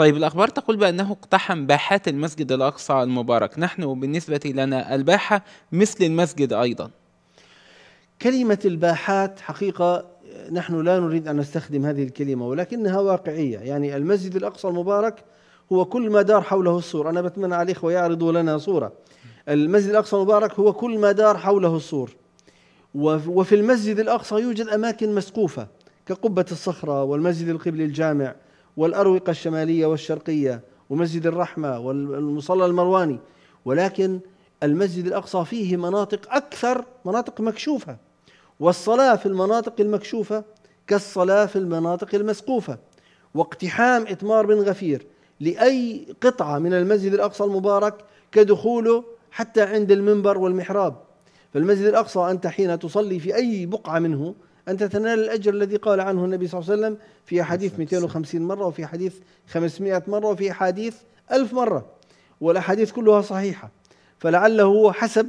طيب الأخبار تقول بأنه اقتحم باحات المسجد الأقصى المبارك نحن بالنسبة لنا الباحة مثل المسجد أيضا كلمة الباحات حقيقة نحن لا نريد أن نستخدم هذه الكلمة ولكنها واقعية يعني المسجد الأقصى المبارك هو كل ما دار حوله السور أنا بتمنى على الإخوة يعرضوا لنا صورة المسجد الأقصى المبارك هو كل ما دار حوله السور وفي المسجد الأقصى يوجد أماكن مسقوفة كقبة الصخرة والمسجد القبلي الجامع والأروقة الشمالية والشرقية ومسجد الرحمة والمصلى المرواني ولكن المسجد الأقصى فيه مناطق أكثر مناطق مكشوفة والصلاة في المناطق المكشوفة كالصلاة في المناطق المسقوفة واقتحام إتمار بن غفير لأي قطعة من المسجد الأقصى المبارك كدخوله حتى عند المنبر والمحراب فالمسجد الأقصى أنت حين تصلي في أي بقعة منه أن تتنال الأجر الذي قال عنه النبي صلى الله عليه وسلم في حديث 250 مرة وفي حديث 500 مرة وفي حديث ألف مرة والأحاديث كلها صحيحة فلعله هو حسب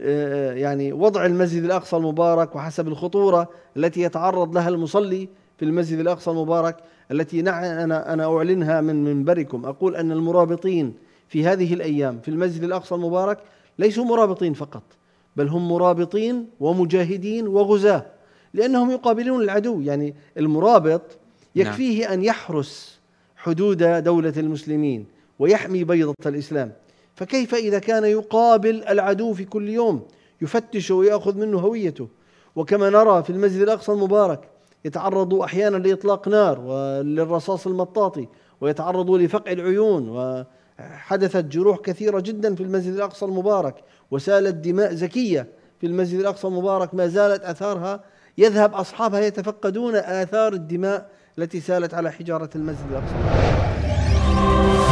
آه، يعني وضع المسجد الأقصى المبارك وحسب الخطورة التي يتعرض لها المصلي في المسجد الأقصى المبارك التي أنا أنا أعلنها من منبركم أقول أن المرابطين في هذه الأيام في المسجد الأقصى المبارك ليسوا مرابطين فقط بل هم مرابطين ومجاهدين وغزاة لأنهم يقابلون العدو يعني المرابط نعم. يكفيه نعم. أن يحرس حدود دولة المسلمين ويحمي بيضة الإسلام فكيف إذا كان يقابل العدو في كل يوم يفتشه ويأخذ منه هويته وكما نرى في المسجد الأقصى المبارك يتعرضوا أحيانا لإطلاق نار وللرصاص المطاطي ويتعرضوا لفقع العيون وحدثت جروح كثيرة جدا في المسجد الأقصى المبارك وسالت دماء زكية في المسجد الأقصى المبارك ما زالت أثارها يذهب أصحابها يتفقدون آثار الدماء التي سالت على حجارة المسجد الأقصى